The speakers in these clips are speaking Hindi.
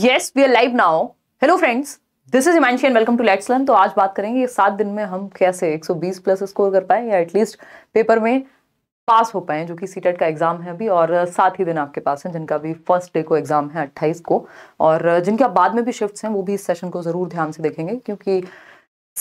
yes we are live now hello friends this is Himanshi and welcome to let's learn तो आज बात करेंगे सात दिन में हम कैसे 120 प्लस स्कोर कर पाए या एटलीस्ट पेपर में पास हो पाए जो कि सीटेट e का एग्ज़ाम है अभी और सात ही दिन आपके पास हैं जिनका भी फर्स्ट डे को एग्ज़ाम है अट्ठाईस को और जिनके आप बाद में भी शिफ्ट हैं वो भी इस सेशन को ज़रूर ध्यान से देखेंगे क्योंकि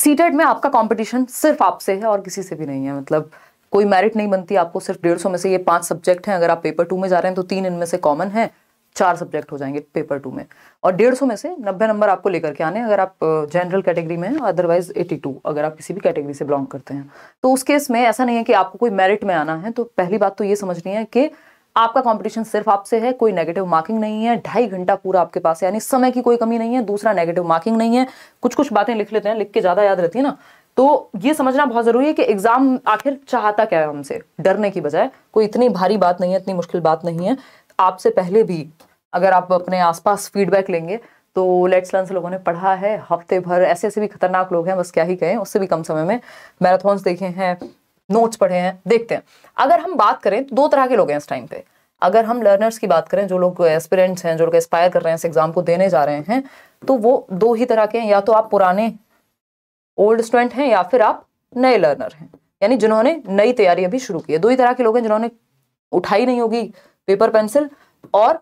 सीटेट e में आपका कॉम्पिटिशन सिर्फ आपसे है और किसी से भी नहीं है मतलब कोई मेरिट नहीं बनती आपको सिर्फ डेढ़ सौ में से ये पांच सब्जेक्ट हैं अगर आप पेपर टू में जा रहे हैं तो तीन इनमें से कॉमन है चार सब्जेक्ट हो जाएंगे पेपर टू में और डेढ़ सौ में से नब्बे नंबर आपको लेकर के आने अगर आप जनरल कैटेगरी में हैं अदरवाइज एटी टू अगर आप किसी भी कैटेगरी से बिलोंग करते हैं तो उस केस में ऐसा नहीं है कि आपको कोई मेरिट में आना है तो पहली बात तो ये समझनी है कि आपका कंपटीशन सिर्फ आपसे है कोई नेगेटिव मार्किंग नहीं है ढाई घंटा पूरा आपके पास है यानी समय की कोई कमी नहीं है दूसरा नेगेटिव मार्किंग नहीं है कुछ कुछ बातें लिख लेते हैं लिख के ज़्यादा याद रहती है ना तो ये समझना बहुत ज़रूरी है कि एग्ज़ाम आखिर चाहता क्या है हमसे डरने की बजाय कोई इतनी भारी बात नहीं है इतनी मुश्किल बात नहीं है आपसे पहले भी अगर आप अपने आसपास फीडबैक लेंगे तो लेट्स लर्न से लोगों ने पढ़ा है हफ्ते भर ऐसे ऐसे भी खतरनाक लोग हैं बस क्या ही कहें उससे भी कम समय में मैराथॉन्स देखे हैं नोट्स पढ़े हैं देखते हैं अगर हम बात करें तो दो तरह के लोग हैं इस टाइम पे अगर हम लर्नर्स की बात करें जो लोग एस्पिरेंट्स हैं जो लोग एस्पायर कर रहे हैं इस एग्जाम को देने जा रहे हैं तो वो दो ही तरह के हैं या तो आप पुराने ओल्ड स्टूडेंट हैं या फिर आप नए लर्नर हैं यानी जिन्होंने नई तैयारी अभी शुरू की है दो ही तरह के लोग हैं जिन्होंने उठाई नहीं होगी पेपर पेंसिल और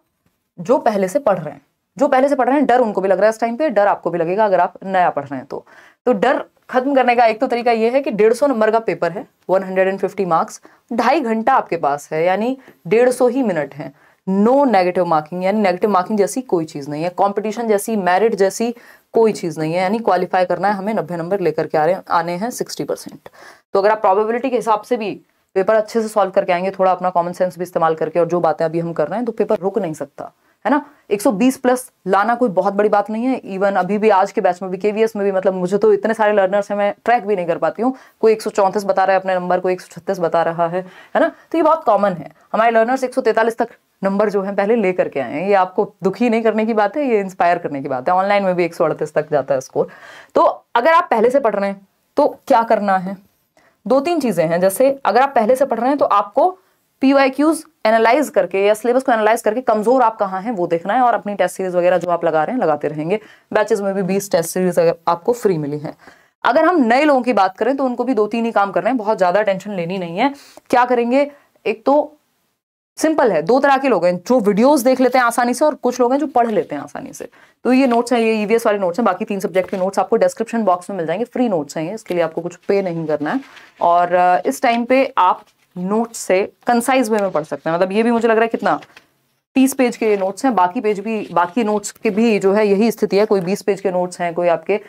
जो पहले से पढ़ रहे हैं जो पहले से पढ़ रहे हैं डर उनको भी लग रहा है इस टाइम पे डर आपको भी लगेगा अगर आप नया पढ़ रहे हैं तो तो डर खत्म करने का एक तो तरीका यह है कि डेढ़ सौ नंबर का पेपर है 150 मार्क्स ढाई घंटा आपके पास है यानी डेढ़ सौ ही मिनट है नो नेगेटिव मार्किंग यानी नेगेटिव मार्किंग जैसी कोई चीज़ नहीं है कॉम्पिटिशन जैसी मेरिट जैसी कोई चीज़ नहीं है यानी क्वालिफाई करना है हमें नब्बे नंबर लेकर के आ रहे आने हैं सिक्सटी परसेंट तो अगर आप प्रॉबेबिलिटी के हिसाब से भी पेपर अच्छे से सॉल्व करके आएंगे थोड़ा अपना कॉमन सेंस भी इस्तेमाल करके और जो बातें अभी हम कर रहे हैं तो पेपर रुक नहीं सकता है ना 120 प्लस लाना कोई बहुत बड़ी बात नहीं है इवन अभी भी आज के बैच में भी केवीएस में भी मतलब मुझे तो इतने सारे लर्नर्स हैं मैं ट्रैक भी नहीं कर पाती हूँ कोई एक बता रहा है अपने नंबर कोई एक बता रहा है है ना तो ये बहुत कॉमन है हमारे लर्नर्स एक तक नंबर जो है पहले ले करके आए हैं ये आपको दुखी नहीं करने की बात है ये इंस्पायर करने की बात है ऑनलाइन में भी एक तक जाता है स्कोर तो अगर आप पहले से पढ़ रहे हैं तो क्या करना है दो तीन चीज़ें हैं जैसे अगर आप पहले से पढ़ रहे हैं तो आपको पी वाई क्यूज एनालाइज करके या सिलेबस को एनालाइज करके कमजोर आप कहाँ हैं वो देखना है और अपनी टेस्ट सीरीज वगैरह जो आप लगा रहे हैं लगाते रहेंगे बैचेस में भी बीस टेस्ट सीरीज अगर आपको फ्री मिली है अगर हम नए लोगों की बात करें तो उनको भी दो तीन ही काम करना है बहुत ज़्यादा टेंशन लेनी नहीं है क्या करेंगे एक तो सिंपल है दो तरह के लोग हैं जो वीडियोस देख लेते हैं आसानी से और कुछ लोग हैं जो पढ़ लेते हैं आसानी से तो ये नोट्स हैं ये ईवीएस वाले नोट्स हैं बाकी तीन सब्जेक्ट के नोट्स आपको डिस्क्रिप्शन बॉक्स में मिल जाएंगे फ्री नोट्स हैं इसके लिए आपको कुछ पे नहीं करना है और इस टाइम पे आप नोट्स से कंसाइज वे में पढ़ सकते हैं मतलब ये भी मुझे लग रहा है कितना तीस पेज के नोट्स हैं बाकी पेज भी बाकी नोट्स के भी जो है यही स्थिति है कोई बीस पेज के नोट्स हैं कोई आपके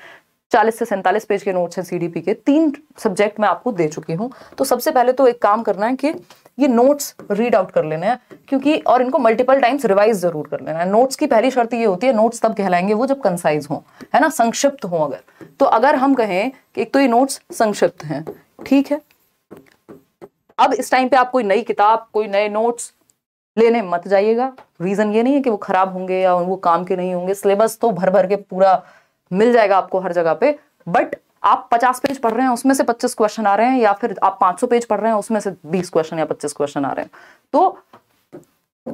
चालीस से सैंतालीस पेज के नोट्स हैं सीडीपी के तीन सब्जेक्ट मैं आपको दे चुकी हूँ तो सबसे पहले तो एक काम करना है कि ये नोट्स रीड आउट कर लेने हैं क्योंकि और इनको मल्टीपल टाइम्स रिवाइज जरूर कर लेना है नोट्स की पहली शर्त ये होती है नोट्स तब कहलाएंगे वो जब कंसाइज हो है ना संक्षिप्त हो अगर तो अगर हम कहें कि एक तो ये नोट्स संक्षिप्त हैं ठीक है अब इस टाइम पे आप कोई नई किताब कोई नए नोट्स लेने मत जाइएगा रीज़न ये नहीं है कि वो ख़राब होंगे या वो काम के नहीं होंगे सिलेबस तो भर भर के पूरा मिल जाएगा आपको हर जगह पे बट आप 50 पेज पढ़ रहे हैं उसमें से 25 क्वेश्चन आ रहे हैं या फिर आप 500 पेज पढ़ रहे हैं उसमें से 20 क्वेश्चन या 25 क्वेश्चन आ रहे हैं तो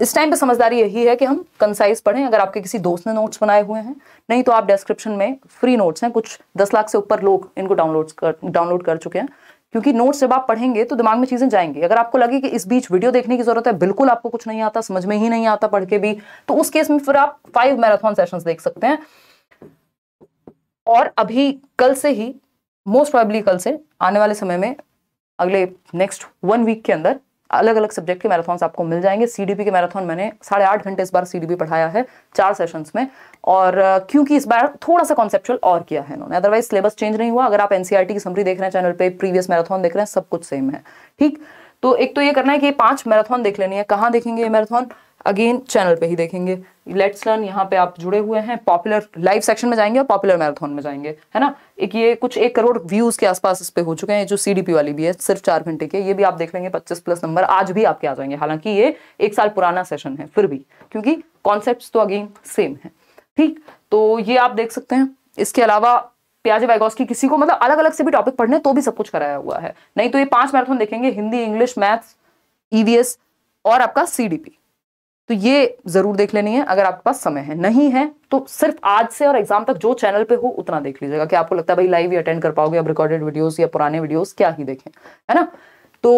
इस टाइम पे समझदारी यही है कि हम कंसाइज पढ़ें अगर आपके किसी दोस्त ने नोट्स बनाए हुए हैं नहीं तो आप डिस्क्रिप्शन में फ्री नोट्स हैं कुछ दस लाख से ऊपर लोग इनको डाउनलोड कर डाउनलोड कर चुके हैं क्योंकि नोट्स जब आप पढ़ेंगे तो दिमाग में चीजें जाएंगी अगर आपको लगे कि इस बीच वीडियो देखने की जरूरत है बिल्कुल आपको कुछ नहीं आता समझ में ही नहीं आता पढ़ के भी तो उस केस में फिर आप फाइव मैराथन सेशन देख सकते हैं और अभी कल से ही मोस्ट प्रॉबली कल से आने वाले समय में अगले नेक्स्ट वन वीक के अंदर अलग अलग सब्जेक्ट के मैराथन आपको मिल जाएंगे सीडीपी के मैराथन मैंने साढ़े आठ घंटे इस बार सीडीपी पढ़ाया है चार सेशंस में और क्योंकि इस बार थोड़ा सा कॉन्सेप्चुअल और किया है इन्होंने अदरवाइज सिलेबस चेंज नहीं हुआ अगर आप एनसीआरटी e की समरी देख रहे हैं चैनल पे प्रीवियस मैराथन देख रहे हैं सब कुछ सेम है ठीक तो एक तो ये करना है कि पांच मैराथन देख लेनी है कहाँ देखेंगे ये मैराथन अगेन चैनल पे ही देखेंगे लेट्स लर्न यहाँ पे आप जुड़े हुए हैं पॉपुलर लाइव सेक्शन में जाएंगे और पॉपुलर मैराथन में जाएंगे है ना एक ये कुछ एक करोड़ व्यूज के आसपास इस पे हो चुके हैं जो सीडीपी वाली भी है सिर्फ चार घंटे के ये भी आप देख लेंगे पच्चीस प्लस नंबर आज भी आपके आ जाएंगे हालांकि ये एक साल पुराना सेशन है फिर भी क्योंकि कॉन्सेप्ट तो अगेन सेम है ठीक तो ये आप देख सकते हैं इसके अलावा प्याजे वाइगॉस की किसी को मतलब अलग अलग से भी टॉपिक पढ़ने तो भी सब कुछ कराया हुआ है नहीं तो ये पांच मैराथन देखेंगे हिंदी इंग्लिश मैथ्स ईवीएस और आपका सीडीपी तो ये ज़रूर देख लेनी है अगर आपके पास समय है नहीं है तो सिर्फ आज से और एग्जाम तक जो चैनल पे हो उतना देख लीजिएगा कि आपको लगता है भाई लाइव ही अटेंड कर पाओगे अब रिकॉर्डेड वीडियोस या पुराने वीडियोस क्या ही देखें है ना तो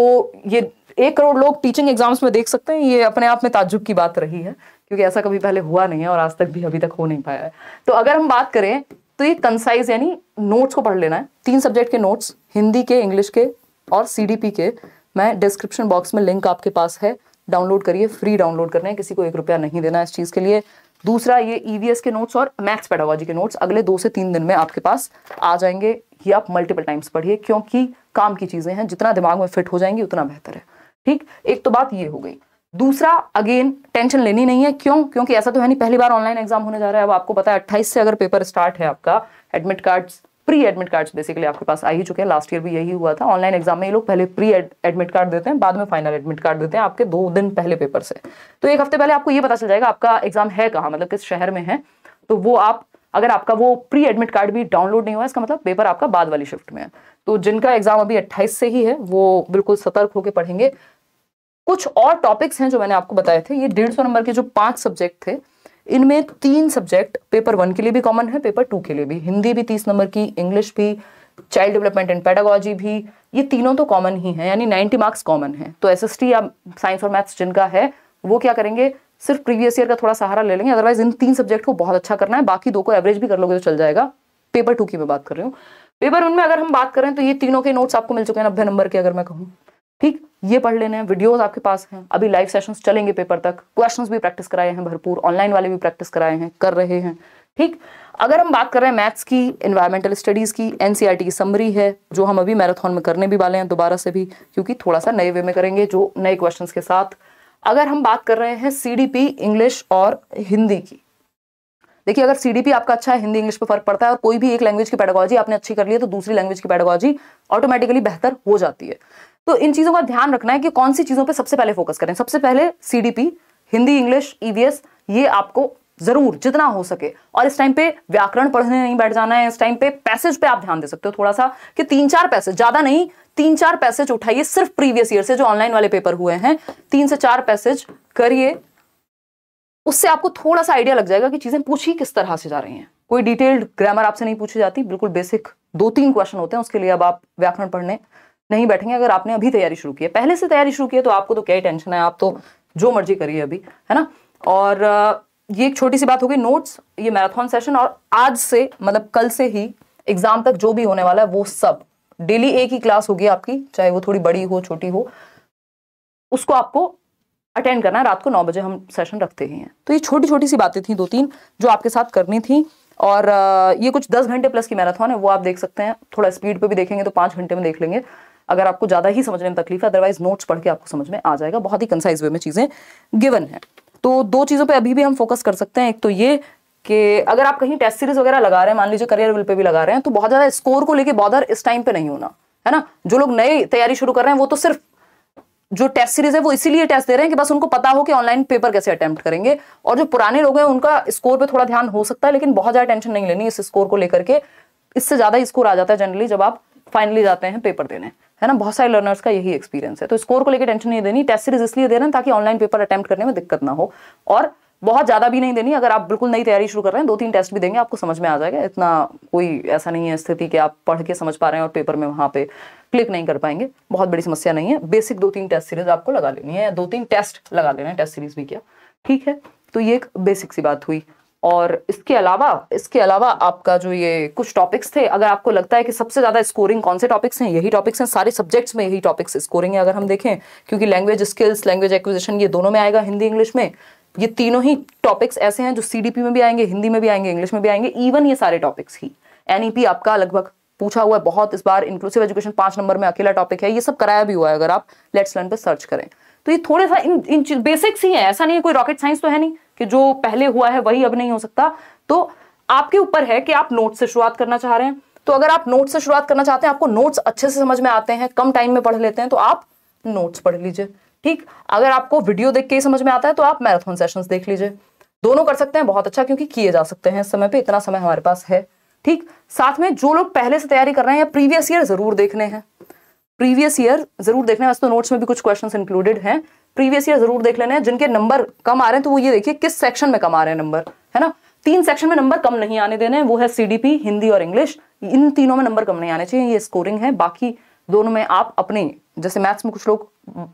ये एक करोड़ लोग टीचिंग एग्जाम्स में देख सकते हैं ये अपने आप में ताजुब की बात रही है क्योंकि ऐसा कभी पहले हुआ नहीं है और आज तक भी अभी तक हो नहीं पाया है तो अगर हम बात करें तो ये कंसाइज यानी नोट्स को पढ़ लेना है तीन सब्जेक्ट के नोट्स हिंदी के इंग्लिश के और सी के मैं डिस्क्रिप्शन बॉक्स में लिंक आपके पास है डाउनलोड करिए फ्री डाउनलोड करना है किसी को एक रुपया नहीं देना इस चीज़ के लिए दूसरा ये ईवीएस e के नोट्स और मैथ्स पैडोलॉजी के नोट्स अगले दो से तीन दिन में आपके पास आ जाएंगे ये आप मल्टीपल टाइम्स पढ़िए क्योंकि काम की चीज़ें हैं जितना दिमाग में फिट हो जाएंगी उतना बेहतर है ठीक एक तो बात ये हो गई दूसरा अगेन टेंशन लेनी नहीं है क्यों क्योंकि ऐसा तो है नहीं पहली बार ऑनलाइन एग्जाम होने जा रहा है अब आपको पता है अट्ठाईस से अगर पेपर स्टार्ट है आपका admit cards pre admit cards basically आपके पास आ ही चुके हैं लास्ट ईयर भी यही हुआ था ऑनलाइन एग्जाम में ये लोग पहले प्री एडमिट कार्ड देते हैं बाद में फाइनल एडमिट कार्ड देते हैं आपके दो दिन पहले पेपर से तो एक हफ्ते पहले आपको ये पता चल जाएगा आपका एग्जाम है कहाँ मतलब किस शहर में है तो वो आप अगर आपका वो प्री एडमिट कार्ड भी डाउनलोड नहीं हुआ इसका मतलब पेपर आपका बाद वाली शिफ्ट में है तो जिनका एग्जाम अभी अट्ठाईस से ही है वो बिल्कुल सतर्क होकर पढ़ेंगे कुछ और टॉपिक्स हैं जो मैंने आपको बताए थे ये डेढ़ नंबर के जो पांच सब्जेक्ट थे इनमें तीन सब्जेक्ट पेपर वन के लिए भी कॉमन है पेपर टू के लिए भी हिंदी भी तीस नंबर की इंग्लिश भी चाइल्ड डेवलपमेंट एंड पेडागोजी भी ये तीनों तो कॉमन ही है यानी नाइनटी मार्क्स कॉमन है तो एस या साइंस और मैथ्स जिनका है वो क्या करेंगे सिर्फ प्रीवियस ईयर का थोड़ा सहारा ले लेंगे अदरवाइज इन तीन सब्जेक्ट को बहुत अच्छा करना है बाकी दो को एवरेज भी कर लोगे तो चल जाएगा पेपर टू की मैं बात कर रही हूँ पेपर वन में अगर हम बात करें तो ये तीनों के नोट्स आपको मिल चुके हैं नब्बे नंबर के अगर मैं कहूँ ठीक ये पढ़ लेने हैं वीडियोस आपके पास हैं अभी लाइव सेशंस चलेंगे पेपर तक क्वेश्चंस भी प्रैक्टिस कराए हैं भरपूर ऑनलाइन वाले भी प्रैक्टिस कराए हैं कर रहे हैं ठीक अगर हम बात कर रहे हैं मैथ्स की इन्वायरमेंटल स्टडीज़ की एनसीईआरटी e की समरी है जो हम अभी मैराथन में करने भी वाले हैं दोबारा से भी क्योंकि थोड़ा सा नए वे में करेंगे जो नए क्वेश्चन के साथ अगर हम बात कर रहे हैं सी इंग्लिश और हिंदी की देखिए अगर सीडीपी आपका अच्छा है हिंदी इंग्लिश पे फर्क पड़ता है और कोई भी एक लैंग्वेज की पेडागोजी आपने अच्छी कर ली है तो दूसरी लैंग्वेज की पेडागोजी ऑटोमेटिकली बेहतर हो जाती है तो इन चीज़ों का ध्यान रखना है कि कौन सी चीज़ों पर सबसे पहले फोकस करें सबसे पहले CDP Hindi English EVS e ये आपको जरूर जितना हो सके और इस टाइम पे व्याकरण पढ़ने नहीं बैठ जाना है इस टाइम पे पैसेज पे आप ध्यान दे सकते हो थोड़ा सा कि तीन चार पैसेज ज्यादा नहीं तीन चार पैसेज उठाइए सिर्फ प्रीवियस ईयर से जो ऑनलाइन वाले पेपर हुए हैं तीन से चार पैसेज करिए उससे आपको थोड़ा सा आइडिया लग जाएगा कि चीज़ें पूछी किस तरह से जा रही हैं कोई डिटेल्ड ग्रामर आपसे नहीं पूछी जाती बिल्कुल बेसिक दो तीन क्वेश्चन होते हैं उसके लिए अब आप व्याकरण पढ़ने नहीं बैठेंगे अगर आपने अभी तैयारी शुरू की है पहले से तैयारी शुरू की है तो आपको तो क्या ही टेंशन है आप तो जो मर्जी करिए अभी है ना और ये एक छोटी सी बात होगी नोट्स ये मैराथन सेशन और आज से मतलब कल से ही एग्जाम तक जो भी होने वाला है वो सब डेली एक ही क्लास होगी आपकी चाहे वो थोड़ी बड़ी हो छोटी हो उसको आपको अटेंड करना है रात को नौ बजे हम सेशन रखते ही हैं तो ये छोटी छोटी सी बातें थी दो तीन जो आपके साथ करनी थी और ये कुछ दस घंटे प्लस की मैराथन है वो आप देख सकते हैं थोड़ा स्पीड पे भी देखेंगे तो पांच घंटे में देख लेंगे अगर आपको ज़्यादा ही समझने में तकलीफ है अदरवाइज नोट्स पढ़ के आपको समझ में आ जाएगा बहुत ही कंसाइज वे में चीज़ें गिवन है तो दो चीज़ों पर अभी भी हम फोकस कर सकते हैं एक तो ये कि अगर आप कहीं टेस्ट सीरीज वगैरह लगा रहे हैं मान लीजिए करियर विल पे भी लगा रहे हैं तो बहुत ज़्यादा स्कोर को लेकर बॉदर इस टाइम पे नहीं होना है ना जो लोग नई तैयारी शुरू कर रहे हैं वो तो सिर्फ जो टेस्ट सीरीज है वो इसीलिए टेस्ट दे रहे हैं कि बस उनको पता हो कि ऑनलाइन पेपर कैसे अटेम्प्ट करेंगे और जो पुराने लोग हैं उनका स्कोर पे थोड़ा ध्यान हो सकता है लेकिन बहुत ज्यादा टेंशन नहीं लेनी इस स्कोर को लेकर के इससे ज्यादा स्कोर आ जाता है जनरली जब आप फाइनली जाते हैं पेपर देने है ना बहुत सारे लर्नर्स का यही एक्सपीरियंस है तो स्कोर को लेकर टेंशन नहीं देनी टेस्ट सीरीज इसलिए दे रहे हैं ताकि ऑनलाइन पेपर अटैम्प्ट करने में दिक्कत ना हो और बहुत ज़्यादा भी नहीं देनी अगर आप बिल्कुल नई तैयारी शुरू कर रहे हैं दो तीन टेस्ट भी देंगे आपको समझ में आ जाएगा इतना कोई ऐसा नहीं है स्थिति कि आप पढ़ के समझ पा रहे हैं और पेपर में वहां पे क्लिक नहीं कर पाएंगे बहुत बड़ी समस्या नहीं है बेसिक दो तीन टेस्ट सीरीज आपको लगा लेनी है दो तीन टेस्ट लगा लेना है टेस्ट सीरीज भी किया ठीक है तो ये एक बेसिक सी बात हुई और इसके अलावा इसके अलावा आपका जो ये कुछ टॉपिक्स थे अगर आपको लगता है कि सबसे ज़्यादा स्कोरिंग कौन से टॉपिक्स हैं यही टॉपिक्स हैं सारे सब्जेक्ट्स में यही टॉपिक्स स्कोरिंग है अगर हम देखें क्योंकि लैंग्वेज स्किल्स लैंग्वेज एक्विजिशन ये दोनों में आएगा हिंदी इंग्लिश में ये तीनों ही टॉपिक्स ऐसे हैं जो सीडीपी में भी आएंगे हिंदी में भी आएंगे इंग्लिश में भी आएंगे इवन ये सारे टॉपिक्स ही एनईपी e आपका लगभग पूछा हुआ है बहुत इस बार इंक्लूसिव एजुकेशन पांच नंबर में अकेला टॉपिक है ये सब कराया भी हुआ है अगर आप लेट्स लर्न पे सर्च करें तो ये थोड़े सा इन, इन बेसिक्स ही है ऐसा नहीं है कोई रॉकेट साइंस तो है नहीं कि जो पहले हुआ है वही अब नहीं हो सकता तो आपके ऊपर है कि आप नोट से शुरुआत करना चाह रहे हैं तो अगर आप नोट से शुरुआत करना चाहते हैं आपको नोट्स अच्छे से समझ में आते हैं कम टाइम में पढ़ लेते हैं तो आप नोट्स पढ़ लीजिए ठीक अगर आपको वीडियो देख के ही समझ में आता है तो आप मैराथन सेशंस देख लीजिए दोनों कर सकते हैं बहुत अच्छा क्योंकि किए जा सकते हैं समय पे इतना समय हमारे पास है ठीक साथ में जो लोग पहले से तैयारी कर रहे हैं या प्रीवियस ईयर जरूर देखने हैं प्रीवियस ईयर जरूर देखने वैसे तो नोट्स में भी कुछ क्वेश्चन इंक्लूडेड है प्रीवियस ईयर जरूर देख लेने हैं जिनके नंबर कम आ रहे हैं तो वो ये देखिए किस सेक्शन में कम आ रहे हैं नंबर है ना तीन सेक्शन में नंबर कम नहीं आने देने वो है सीडीपी हिंदी और इंग्लिश इन तीनों में नंबर कम नहीं आने चाहिए ये स्कोरिंग है बाकी दोनों में आप अपने जैसे मैथ्स में कुछ लोग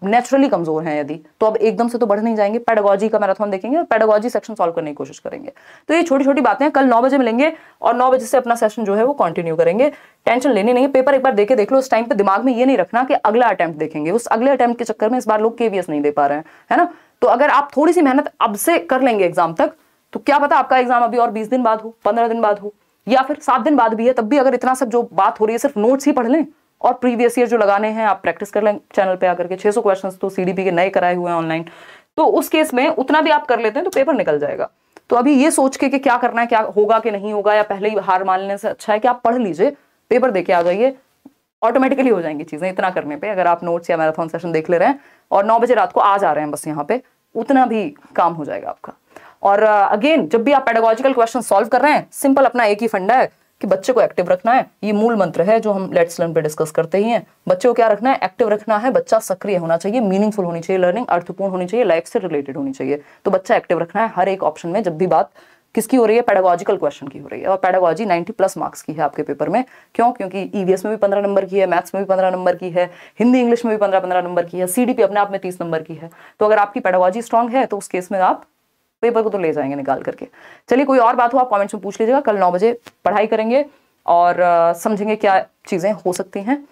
नेचुरली कमजोर हैं यदि तो अब एकदम से तो बढ़ नहीं जाएंगे पेडागोजी का मैराथन देखेंगे और पेडागोजी सेक्शन सॉल्व करने की कोशिश करेंगे तो ये छोटी छोटी बातें हैं कल नौ बजे मिलेंगे और नौ बजे से अपना सेशन जो है वो कंटिन्यू करेंगे टेंशन लेनी नहीं है पेपर एक बार देखे देख लो उस टाइम पर दिमाग में ये नहीं रखना कि अगला अटैम्प्ट देखेंगे उस अगले अटैम्प्ट के चक्कर में इस बार लोग केवीएस नहीं दे पा रहे हैं है ना तो अगर आप थोड़ी सी मेहनत अब से कर लेंगे एग्जाम तक तो क्या पता आपका एग्जाम अभी और बीस दिन बाद हो पंद्रह दिन बाद हो या फिर सात दिन बाद भी है तब भी अगर इतना सब जो बात हो रही है सिर्फ नोट्स ही पढ़ लें और प्रीवियस ईयर जो लगाने हैं आप प्रैक्टिस कर लें चैनल पे आकर के 600 क्वेश्चंस तो सीडीपी के नए कराए हुए हैं ऑनलाइन तो उस केस में उतना भी आप कर लेते हैं तो पेपर निकल जाएगा तो अभी ये सोच के कि क्या करना है क्या होगा कि नहीं होगा या पहले ही हार मान लेने से अच्छा है कि आप पढ़ लीजिए पेपर देके आ जाइए ऑटोमेटिकली हो जाएंगी चीज़ें इतना करने पे अगर आप नोट्स या मैराथन सेशन देख ले रहे हैं और नौ बजे रात को आ जा रहे हैं बस यहाँ पे उतना भी काम हो जाएगा आपका और अगेन uh, जब भी आप पेडागोजिकल क्वेश्चन सॉल्व कर रहे हैं सिंपल अपना एक ही फंडा है कि बच्चे को एक्टिव रखना है ये मूल मंत्र है जो हम लेट्स लर्न पे डिस्कस करते ही हैं बच्चे को क्या रखना है एक्टिव रखना है बच्चा सक्रिय होना चाहिए मीनिंगफुल होनी चाहिए लर्निंग अर्थपूर्ण होनी चाहिए लाइफ से रिलेटेड होनी चाहिए तो बच्चा एक्टिव रखना है हर एक ऑप्शन में जब भी बात किसकी हो रही है पेडागोजिकल क्वेश्चन की हो रही है और पेडागोजी 90 प्लस मार्क्स की है आपके पेपर में क्यों क्योंकि ईवीएस e में भी 15 नंबर की है मैथ्स में भी 15 नंबर की है हिंदी इंग्लिश में भी 15 15 नंबर की है सीडीपी अपने आप में 30 नंबर की है तो अगर आपकी पैडोलॉजी स्ट्रांग है तो उस केस में आप पेपर को तो ले जाएंगे निकाल करके चलिए कोई और बात हो आप कॉमेंट्स में पूछ लीजिएगा कल नौ बजे पढ़ाई करेंगे और समझेंगे क्या चीज़ें हो सकती हैं